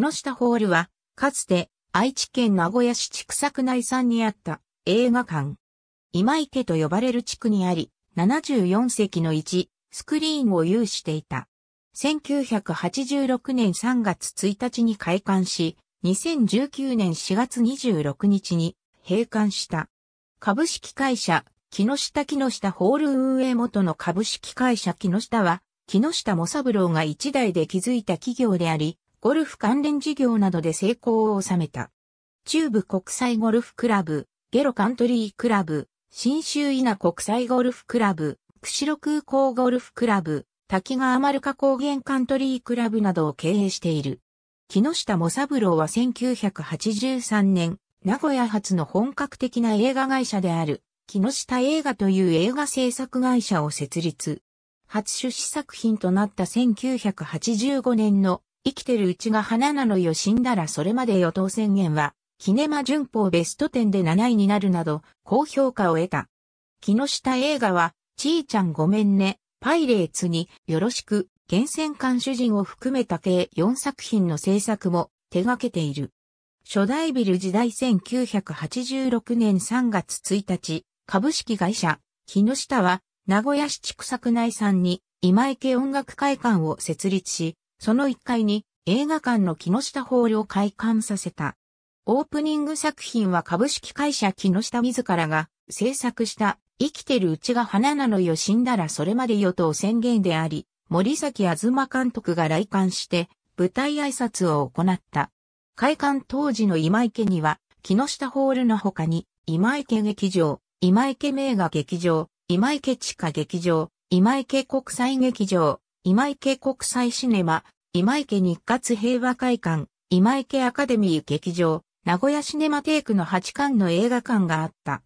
木下ホールは、かつて愛知県名古屋市千種区内産にあった映画館。今池と呼ばれる地区にあり、74席の1、スクリーンを有していた。1986年3月1日に開館し、2019年4月26日に閉館した。株式会社、木下木下ホール運営元の株式会社木下は、木下茂三郎が一代で築いた企業であり、ゴルフ関連事業などで成功を収めた。中部国際ゴルフクラブ、ゲロカントリークラブ、新州稲国際ゴルフクラブ、釧路空港ゴルフクラブ、滝川丸加高原カントリークラブなどを経営している。木下茂三郎は1983年、名古屋発の本格的な映画会社である、木下映画という映画制作会社を設立。初出資作品となった1985年の生きてるうちが花なのよ死んだらそれまで与党宣言は、キネマ旬報ベスト10で7位になるなど、高評価を得た。木下映画は、ちーちゃんごめんね、パイレーツに、よろしく、厳選監主人を含めた計4作品の制作も手掛けている。初代ビル時代1986年3月1日、株式会社、木下は、名古屋市畜作内産に、今池音楽会館を設立し、その1階に映画館の木下ホールを開館させた。オープニング作品は株式会社木下自らが制作した生きてるうちが花なのよ死んだらそれまでよと宣言であり、森崎東監督が来館して舞台挨拶を行った。開館当時の今池には木下ホールの他に今池劇場、今池名画劇場、今池地下劇場、今池国際劇場、今池国際シネマ、今池日活平和会館、今池アカデミー劇場、名古屋シネマテイクの8館の映画館があった。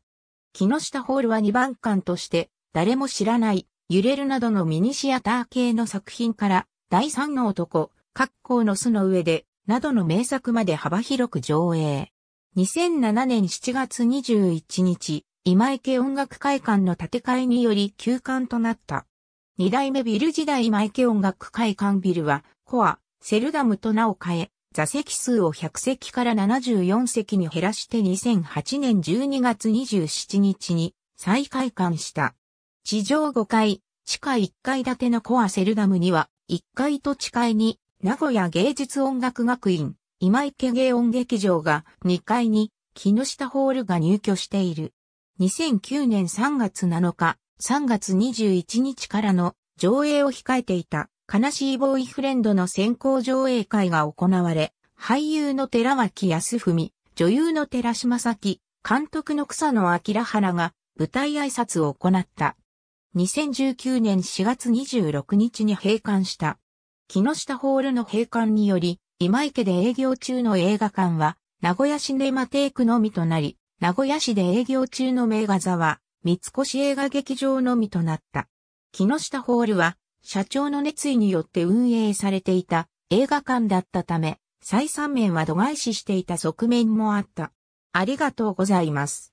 木下ホールは2番館として、誰も知らない、揺れるなどのミニシアター系の作品から、第三の男、格好の巣の上で、などの名作まで幅広く上映。2007年7月21日、今池音楽会館の建て替えにより休館となった。二代目ビル時代今池音楽会館ビルは、コア、セルダムと名を変え、座席数を100席から74席に減らして2008年12月27日に再開館した。地上5階、地下1階建てのコアセルダムには、1階と地階に、名古屋芸術音楽学院、今池芸音劇場が2階に、木下ホールが入居している。2009年3月7日、3月21日からの上映を控えていた悲しいボーイフレンドの先行上映会が行われ、俳優の寺脇康文、女優の寺島咲、監督の草野明原が舞台挨拶を行った。2019年4月26日に閉館した。木下ホールの閉館により、今池で営業中の映画館は、名古屋シネマテイクのみとなり、名古屋市で営業中の名画座は、三越映画劇場のみとなった。木下ホールは、社長の熱意によって運営されていた映画館だったため、再三面は度外視していた側面もあった。ありがとうございます。